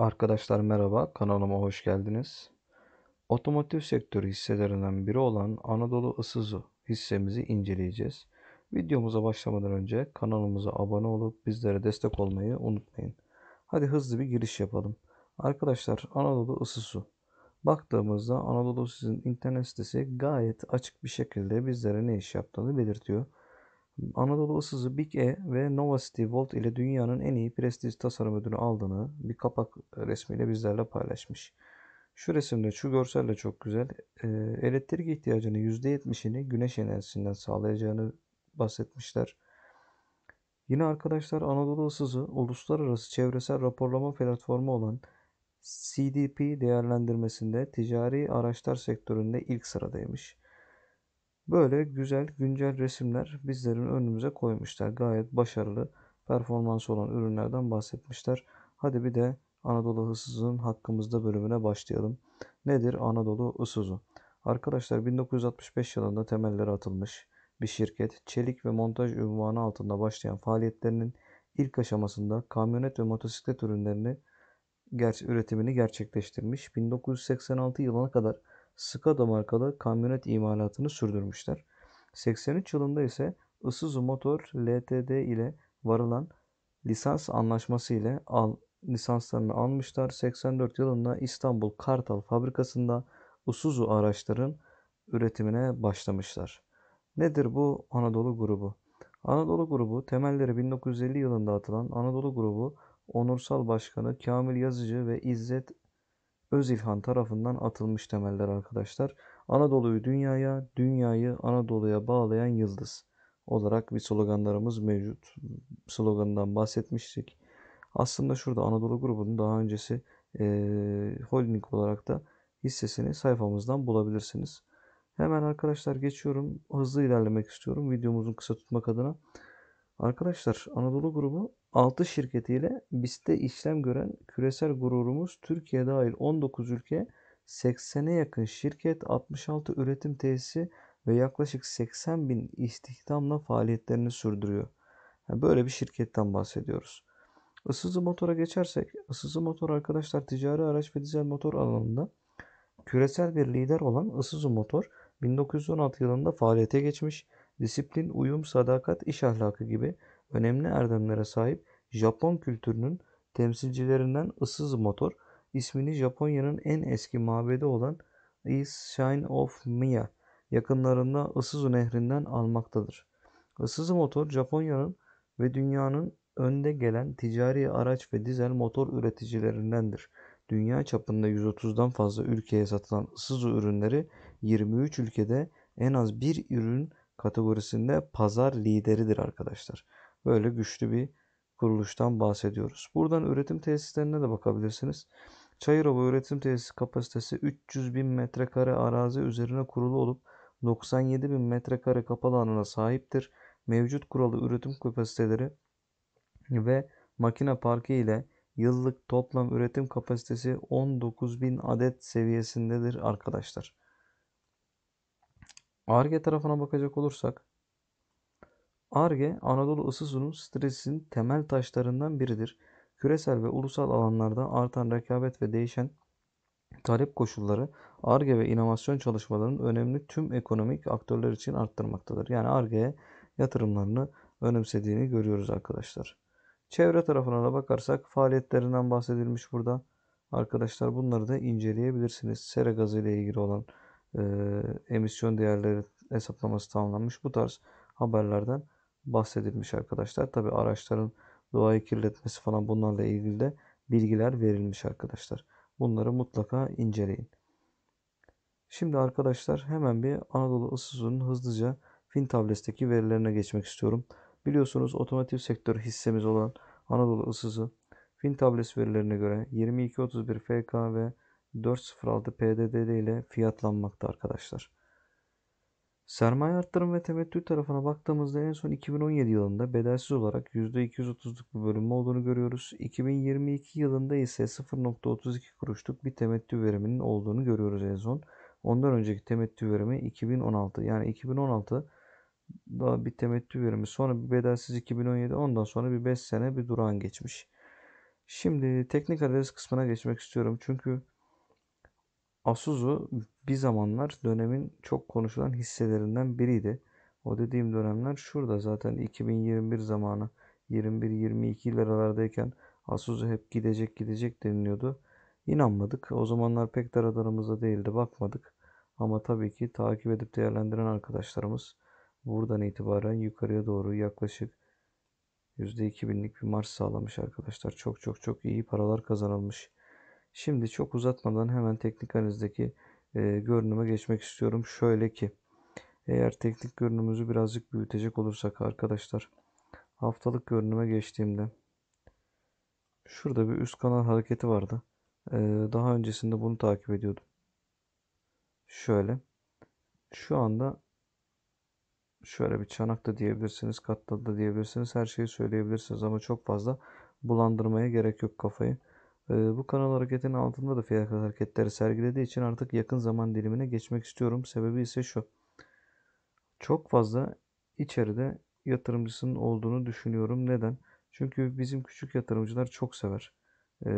Arkadaşlar merhaba, kanalıma hoş geldiniz. Otomotiv sektörü hisselerinden biri olan Anadolu Isuzu hissemizi inceleyeceğiz. Videomuza başlamadan önce kanalımıza abone olup bizlere destek olmayı unutmayın. Hadi hızlı bir giriş yapalım. Arkadaşlar Anadolu Isuzu. Baktığımızda Anadolu Isuzu'nun internet sitesi gayet açık bir şekilde bizlere ne iş yaptığını belirtiyor. Anadolu Isızı Big E ve Nova City Volt ile dünyanın en iyi prestij tasarım ödülü aldığını bir kapak resmiyle bizlerle paylaşmış. Şu resimde şu görsel de çok güzel. E, elektrik ihtiyacının %70'ini güneş enerjisinden sağlayacağını bahsetmişler. Yine arkadaşlar Anadolu Isızı uluslararası çevresel raporlama platformu olan CDP değerlendirmesinde ticari araçlar sektöründe ilk sıradaymış. Böyle güzel güncel resimler bizlerin önümüze koymuşlar. Gayet başarılı performansı olan ürünlerden bahsetmişler. Hadi bir de Anadolu Isuzu'nun hakkımızda bölümüne başlayalım. Nedir Anadolu Isuzu? Arkadaşlar 1965 yılında temelleri atılmış bir şirket çelik ve montaj ünvanı altında başlayan faaliyetlerinin ilk aşamasında kamyonet ve motosiklet ürünlerini ger üretimini gerçekleştirmiş. 1986 yılına kadar Skoda markalı kamyonet imalatını sürdürmüşler. 83 yılında ise Isuzu Motor LTD ile varılan lisans anlaşması ile al, lisanslarını almışlar. 84 yılında İstanbul Kartal fabrikasında Isuzu araçların üretimine başlamışlar. Nedir bu Anadolu grubu? Anadolu grubu temelleri 1950 yılında atılan Anadolu grubu onursal başkanı Kamil Yazıcı ve İzzet Özilhan tarafından atılmış temeller arkadaşlar. Anadolu'yu dünyaya, dünyayı Anadolu'ya bağlayan yıldız olarak bir sloganlarımız mevcut. Sloganından bahsetmiştik. Aslında şurada Anadolu grubunun daha öncesi e, holding olarak da hissesini sayfamızdan bulabilirsiniz. Hemen arkadaşlar geçiyorum. Hızlı ilerlemek istiyorum videomuzun kısa tutmak adına. Arkadaşlar Anadolu grubu Altı şirketiyle BIST'te işlem gören küresel gururumuz Türkiye dahil 19 ülke, 80'e yakın şirket, 66 üretim tesisi ve yaklaşık 80 bin istihdamla faaliyetlerini sürdürüyor. Yani böyle bir şirketten bahsediyoruz. Isızı motora geçersek, ısızı motor arkadaşlar ticari araç ve dizel motor alanında küresel bir lider olan Isuzu Motor 1916 yılında faaliyete geçmiş. Disiplin, uyum, sadakat, iş ahlakı gibi önemli erdemlere sahip Japon kültürünün temsilcilerinden ıssız motor ismini Japonya'nın en eski mabedi olan East Shine of Miya yakınlarında Isuzu nehrinden almaktadır. Isuzu motor Japonya'nın ve dünyanın önde gelen ticari araç ve dizel motor üreticilerindendir. Dünya çapında 130'dan fazla ülkeye satılan Isuzu ürünleri 23 ülkede en az bir ürün kategorisinde pazar lideridir arkadaşlar. Böyle güçlü bir kuruluştan bahsediyoruz. Buradan üretim tesislerine de bakabilirsiniz. Çayırova üretim tesisi kapasitesi 300 bin metrekare arazi üzerine kurulu olup 97 bin metrekare kapalı alana sahiptir. Mevcut kuralı üretim kapasiteleri ve makine parkı ile yıllık toplam üretim kapasitesi 19 bin adet seviyesindedir arkadaşlar. ARGE tarafına bakacak olursak Arge, Anadolu ısısının stresinin temel taşlarından biridir. Küresel ve ulusal alanlarda artan rekabet ve değişen talep koşulları ARGE ve inovasyon çalışmalarının önemli tüm ekonomik aktörler için arttırmaktadır. Yani ARGE'ye yatırımlarını önemsediğini görüyoruz arkadaşlar. Çevre tarafına da bakarsak faaliyetlerinden bahsedilmiş burada. Arkadaşlar bunları da inceleyebilirsiniz. Sera gazı ile ilgili olan e, emisyon değerleri hesaplaması tamamlanmış. Bu tarz haberlerden bahsedilmiş arkadaşlar. Tabi araçların doğayı kirletmesi falan bunlarla ilgili de bilgiler verilmiş arkadaşlar. Bunları mutlaka inceleyin. Şimdi arkadaşlar hemen bir Anadolu Isısu'nun hızlıca fin tablesteki verilerine geçmek istiyorum. Biliyorsunuz otomotiv sektör hissemiz olan Anadolu Isısı fin tablesi verilerine göre 22.31 FK ve 4.06 PDDD ile fiyatlanmakta arkadaşlar. Sermaye artırım ve temettü tarafına baktığımızda en son 2017 yılında bedelsiz olarak %230'luk bir bölünme olduğunu görüyoruz. 2022 yılında ise 0.32 kuruşluk bir temettü veriminin olduğunu görüyoruz en son. Ondan önceki temettü verimi 2016. Yani 2016 daha bir temettü verimi sonra bir bedelsiz 2017 ondan sonra bir 5 sene bir durağan geçmiş. Şimdi teknik analiz kısmına geçmek istiyorum. Çünkü Asuzu bir zamanlar dönemin çok konuşulan hisselerinden biriydi. O dediğim dönemler şurada zaten 2021 zamanı 21-22 liralardayken Asuzu hep gidecek gidecek deniliyordu. İnanmadık. O zamanlar pek de radarımızda değildi bakmadık. Ama tabii ki takip edip değerlendiren arkadaşlarımız buradan itibaren yukarıya doğru yaklaşık %2000'lik bir marş sağlamış arkadaşlar. Çok çok çok iyi paralar kazanılmış. Şimdi çok uzatmadan hemen teknik analizdeki e, görünüme geçmek istiyorum. Şöyle ki eğer teknik görünümümüzü birazcık büyütecek olursak arkadaşlar haftalık görünüme geçtiğimde şurada bir üst kanal hareketi vardı. E, daha öncesinde bunu takip ediyordum. Şöyle şu anda şöyle bir çanak da diyebilirsiniz, katladı da diyebilirsiniz. Her şeyi söyleyebilirsiniz ama çok fazla bulandırmaya gerek yok kafayı. Ee, bu kanal hareketinin altında da fiyat hareketleri sergilediği için artık yakın zaman dilimine geçmek istiyorum. Sebebi ise şu. Çok fazla içeride yatırımcısının olduğunu düşünüyorum. Neden? Çünkü bizim küçük yatırımcılar çok sever. Ee,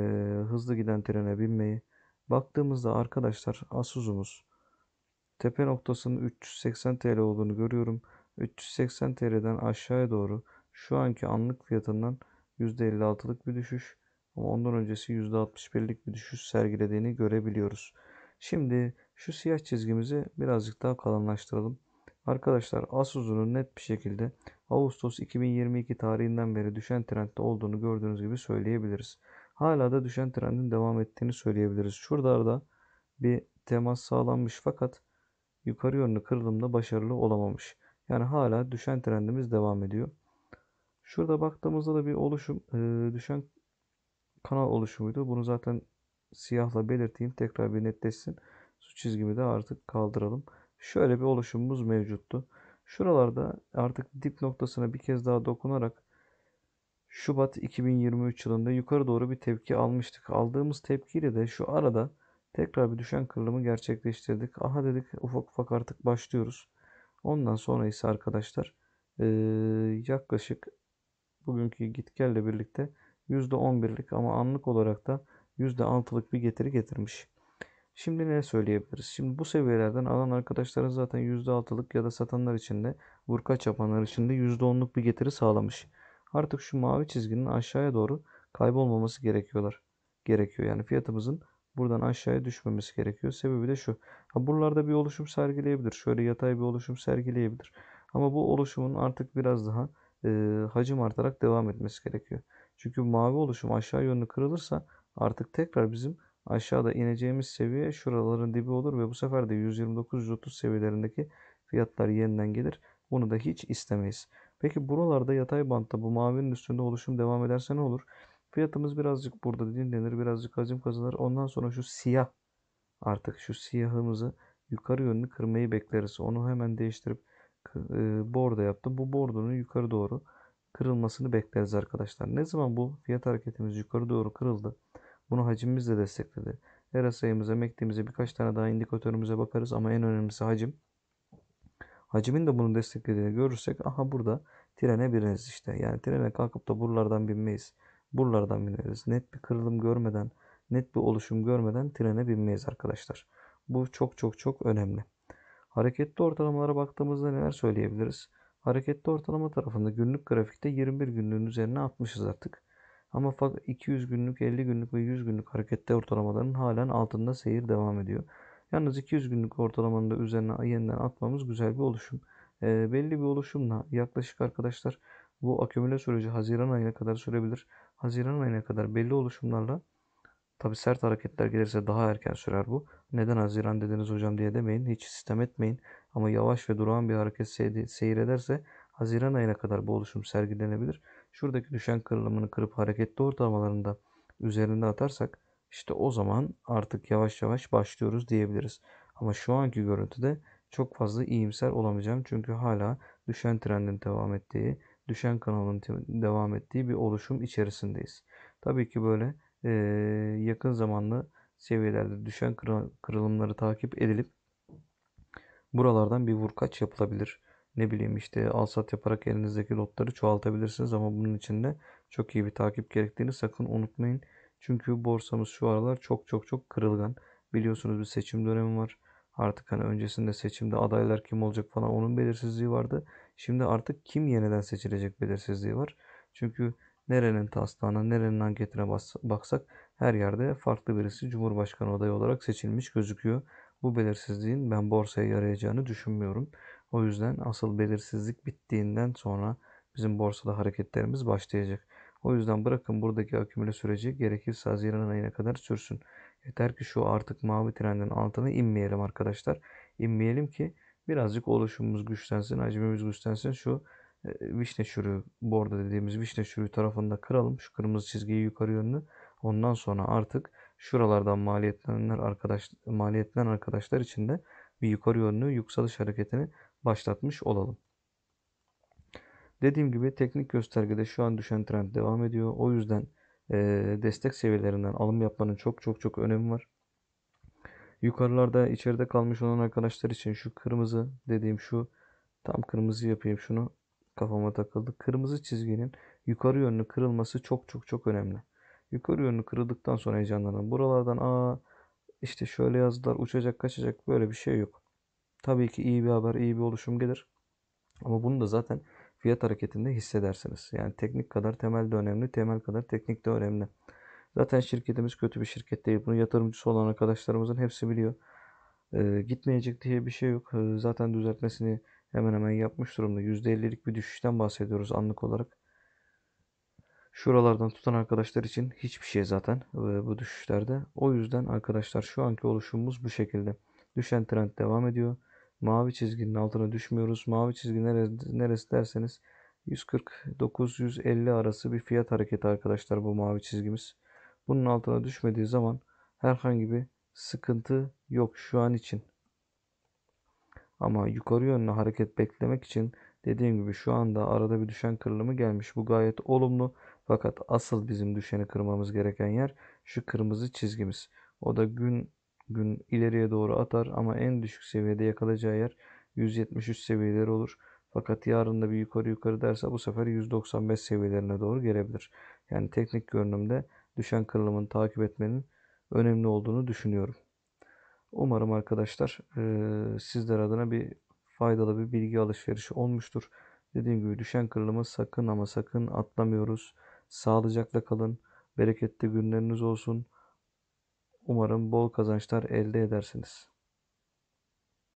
hızlı giden trene binmeyi. Baktığımızda arkadaşlar Asus'umuz tepe noktasının 380 TL olduğunu görüyorum. 380 TL'den aşağıya doğru şu anki anlık fiyatından %56'lık bir düşüş. Ama ondan öncesi %61'lik bir düşüş sergilediğini görebiliyoruz. Şimdi şu siyah çizgimizi birazcık daha kalınlaştıralım. Arkadaşlar Asus'un net bir şekilde Ağustos 2022 tarihinden beri düşen trendde olduğunu gördüğünüz gibi söyleyebiliriz. Hala da düşen trendin devam ettiğini söyleyebiliriz. Şurada da bir temas sağlanmış fakat yukarı yönlü kırılımda başarılı olamamış. Yani hala düşen trendimiz devam ediyor. Şurada baktığımızda da bir oluşum düşen kanal oluşumuydu. Bunu zaten siyahla belirteyim. Tekrar bir netleşsin. Su çizgimi de artık kaldıralım. Şöyle bir oluşumumuz mevcuttu. Şuralarda artık dip noktasına bir kez daha dokunarak Şubat 2023 yılında yukarı doğru bir tepki almıştık. Aldığımız tepkiyle de şu arada tekrar bir düşen kırılımı gerçekleştirdik. Aha dedik ufak ufak artık başlıyoruz. Ondan sonra ise arkadaşlar yaklaşık bugünkü git gelle birlikte %11'lik ama anlık olarak da %6'lık bir getiri getirmiş. Şimdi ne söyleyebiliriz? Şimdi bu seviyelerden alan arkadaşların zaten %6'lık ya da satanlar için de vurkaç yapanlar için de %10'luk bir getiri sağlamış. Artık şu mavi çizginin aşağıya doğru kaybolmaması gerekiyorlar. Gerekiyor yani fiyatımızın buradan aşağıya düşmemesi gerekiyor. Sebebi de şu. Ha buralarda bir oluşum sergileyebilir. Şöyle yatay bir oluşum sergileyebilir. Ama bu oluşumun artık biraz daha e, hacim artarak devam etmesi gerekiyor. Çünkü mavi oluşum aşağı yönlü kırılırsa artık tekrar bizim aşağıda ineceğimiz seviye şuraların dibi olur ve bu sefer de 129-130 seviyelerindeki fiyatlar yeniden gelir. Bunu da hiç istemeyiz. Peki buralarda yatay bantta bu mavinin üstünde oluşum devam ederse ne olur? Fiyatımız birazcık burada dinlenir, birazcık azim kazanır. Ondan sonra şu siyah artık şu siyahımızı yukarı yönünü kırmayı bekleriz. Onu hemen değiştirip e, bordo yaptım. Bu bordonun yukarı doğru kırılmasını bekleriz arkadaşlar. Ne zaman bu fiyat hareketimiz yukarı doğru kırıldı. Bunu hacimimiz de destekledi. Era sayımıza, mektiğimize birkaç tane daha indikatörümüze bakarız ama en önemlisi hacim. Hacimin de bunu desteklediğini görürsek aha burada trene bineriz işte. Yani trene kalkıp da buralardan binmeyiz. Buralardan bineriz. Net bir kırılım görmeden, net bir oluşum görmeden trene binmeyiz arkadaşlar. Bu çok çok çok önemli. Hareketli ortalamalara baktığımızda neler söyleyebiliriz? Hareketli ortalama tarafında günlük grafikte 21 günlüğün üzerine atmışız artık. Ama 200 günlük, 50 günlük ve 100 günlük hareketli ortalamaların halen altında seyir devam ediyor. Yalnız 200 günlük ortalamanın da üzerine yeniden atmamız güzel bir oluşum. E, belli bir oluşumla yaklaşık arkadaşlar bu akümüle süreci Haziran ayına kadar sürebilir. Haziran ayına kadar belli oluşumlarla tabi sert hareketler gelirse daha erken sürer bu. Neden Haziran dediniz hocam diye demeyin. Hiç sistem etmeyin. Ama yavaş ve durağan bir hareket seyrederse Haziran ayına kadar bu oluşum sergilenebilir. Şuradaki düşen kırılımını kırıp hareketli ortalamalarında üzerinde atarsak işte o zaman artık yavaş yavaş başlıyoruz diyebiliriz. Ama şu anki görüntüde çok fazla iyimser olamayacağım. Çünkü hala düşen trendin devam ettiği, düşen kanalın devam ettiği bir oluşum içerisindeyiz. Tabii ki böyle e, yakın zamanlı seviyelerde düşen kırılımları takip edilip Buralardan bir vurkaç yapılabilir. Ne bileyim işte alsat yaparak elinizdeki lotları çoğaltabilirsiniz ama bunun için de çok iyi bir takip gerektiğini sakın unutmayın. Çünkü borsamız şu aralar çok çok çok kırılgan. Biliyorsunuz bir seçim dönemi var. Artık hani öncesinde seçimde adaylar kim olacak falan onun belirsizliği vardı. Şimdi artık kim yeniden seçilecek belirsizliği var. Çünkü nerenin taslağına, nerenin anketine baksak her yerde farklı birisi Cumhurbaşkanı adayı olarak seçilmiş gözüküyor. Bu belirsizliğin ben borsaya yarayacağını düşünmüyorum. O yüzden asıl belirsizlik bittiğinden sonra bizim borsada hareketlerimiz başlayacak. O yüzden bırakın buradaki akümüle süreci gerekirse Haziran ayına kadar sürsün. Yeter ki şu artık mavi trendin altına inmeyelim arkadaşlar. İnmeyelim ki birazcık oluşumumuz güçlensin, hacmimiz güçlensin. Şu e, vişne çürüğü, borda dediğimiz vişne çürüğü tarafında kıralım. Şu kırmızı çizgiyi yukarı yönlü. Ondan sonra artık Şuralardan maliyetlenenler arkadaş maliyetlenen arkadaşlar için de bir yukarı yönlü yükseliş hareketini başlatmış olalım. Dediğim gibi teknik göstergede şu an düşen trend devam ediyor. O yüzden e, destek seviyelerinden alım yapmanın çok çok çok önemi var. Yukarılarda içeride kalmış olan arkadaşlar için şu kırmızı dediğim şu tam kırmızı yapayım şunu kafama takıldı. Kırmızı çizginin yukarı yönlü kırılması çok çok çok önemli. Yukarı yönünü kırıldıktan sonra heyecanlanan buralardan aa işte şöyle yazdılar uçacak kaçacak böyle bir şey yok. Tabii ki iyi bir haber iyi bir oluşum gelir. Ama bunu da zaten fiyat hareketinde hissedersiniz. Yani teknik kadar temel de önemli, temel kadar teknik de önemli. Zaten şirketimiz kötü bir şirket değil. Bunu yatırımcısı olan arkadaşlarımızın hepsi biliyor. E, gitmeyecek diye bir şey yok. E, zaten düzeltmesini hemen hemen yapmış durumda. %50'lik bir düşüşten bahsediyoruz anlık olarak. Şuralardan tutan arkadaşlar için hiçbir şey zaten e, bu düşüşlerde. O yüzden arkadaşlar şu anki oluşumumuz bu şekilde. Düşen trend devam ediyor. Mavi çizginin altına düşmüyoruz. Mavi çizgi neresi, neresi derseniz 149-150 arası bir fiyat hareketi arkadaşlar bu mavi çizgimiz. Bunun altına düşmediği zaman herhangi bir sıkıntı yok şu an için. Ama yukarı yönlü hareket beklemek için dediğim gibi şu anda arada bir düşen kırılımı gelmiş. Bu gayet olumlu. Fakat asıl bizim düşeni kırmamız gereken yer şu kırmızı çizgimiz. O da gün gün ileriye doğru atar ama en düşük seviyede yakalayacağı yer 173 seviyeleri olur. Fakat yarın da bir yukarı yukarı derse bu sefer 195 seviyelerine doğru gelebilir. Yani teknik görünümde düşen kırılımını takip etmenin önemli olduğunu düşünüyorum. Umarım arkadaşlar e, sizler adına bir faydalı bir bilgi alışverişi olmuştur. Dediğim gibi düşen kırılımı sakın ama sakın atlamıyoruz. Sağlıcakla kalın. Bereketli günleriniz olsun. Umarım bol kazançlar elde edersiniz.